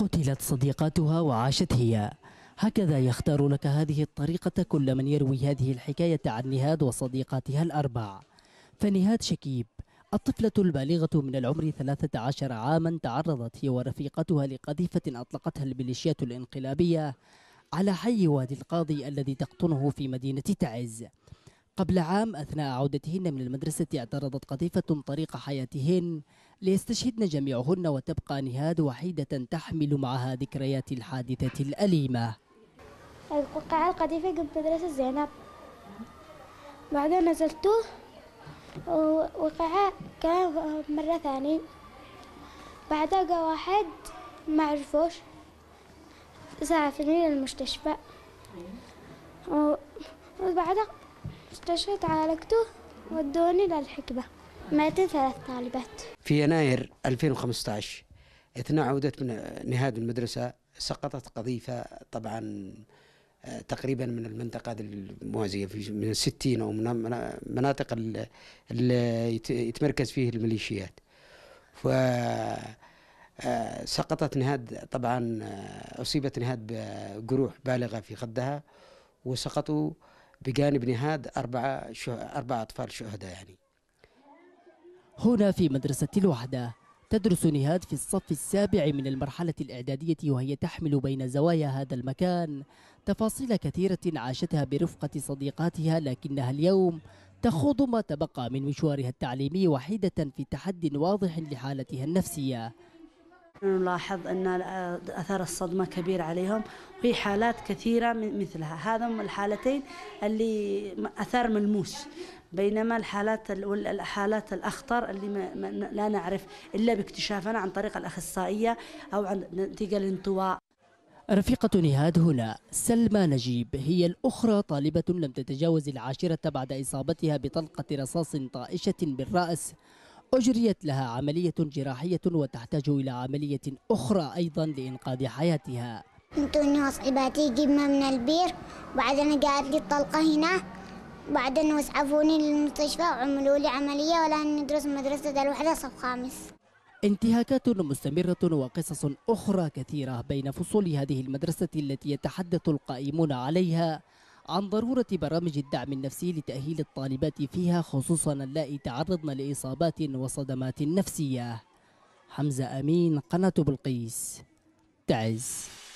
قتلت صديقاتها وعاشت هي هكذا يختار لك هذه الطريقة كل من يروي هذه الحكاية عن نهاد وصديقاتها الأربع فنهاد شكيب الطفلة البالغة من العمر 13 عاما تعرضت هي ورفيقتها لقذيفة أطلقتها الميليشيات الانقلابية على حي وادي القاضي الذي تقطنه في مدينة تعز قبل عام أثناء عودتهن من المدرسة اعترضت قطيفة طريق حياتهن ليستشهدن جميعهن وتبقى نهاد وحيدة تحمل معها ذكريات الحادثة الأليمة القاعة القذيفة قبل مدرسة زينب بعدين نزلته وقع كان مرة ثانية بعدها جا واحد ما عرفوش سافرني للمستشفى وبعدها رحت عالجته ودوني للحكبة ماتت ثلاث طالبات في يناير 2015 اثناء عودة من نهاد المدرسة سقطت قذيفة طبعا آه، تقريبا من المنطقة الموازية في من الستين أو من مناطق اللي يتمركز فيه الميليشيات ف آه، سقطت نهاد طبعا آه، أصيبت نهاد بجروح بالغة في خدها وسقطوا بجانب نهاد أربعة, شه... أربعة أطفال شهداء يعني هنا في مدرسة الوحدة تدرس نهاد في الصف السابع من المرحلة الإعدادية وهي تحمل بين زوايا هذا المكان تفاصيل كثيرة عاشتها برفقة صديقاتها لكنها اليوم تخوض ما تبقى من مشوارها التعليمي وحيدة في تحد واضح لحالتها النفسية نلاحظ أن أثر الصدمة كبير عليهم وفي حالات كثيرة مثلها هذا الحالتين اللي أثر ملموس بينما الحالات الحالات الاخطر اللي ما لا نعرف الا باكتشافنا عن طريق الاخصائيه او عن نتيجه الانطواء رفيقة نهاد هنا سلمى نجيب هي الأخرى طالبة لم تتجاوز العاشرة بعد إصابتها بطلقة رصاص طائشة بالرأس أجريت لها عملية جراحية وتحتاج إلى عملية أخرى أيضا لإنقاذ حياتها انتوني وصعباتي جبنا من البير بعدين قالت لي الطلقة هنا بعدين وسعفوني للمستشفى وعملوا لي عملية ولا ندرس مدرسة الوحدة صف خامس انتهاكات مستمرة وقصص أخرى كثيرة بين فصول هذه المدرسة التي يتحدث القائمون عليها عن ضرورة برامج الدعم النفسي لتأهيل الطالبات فيها خصوصا اللائي تعرضن لإصابات وصدمات نفسية حمزة أمين قناة بلقيس تعز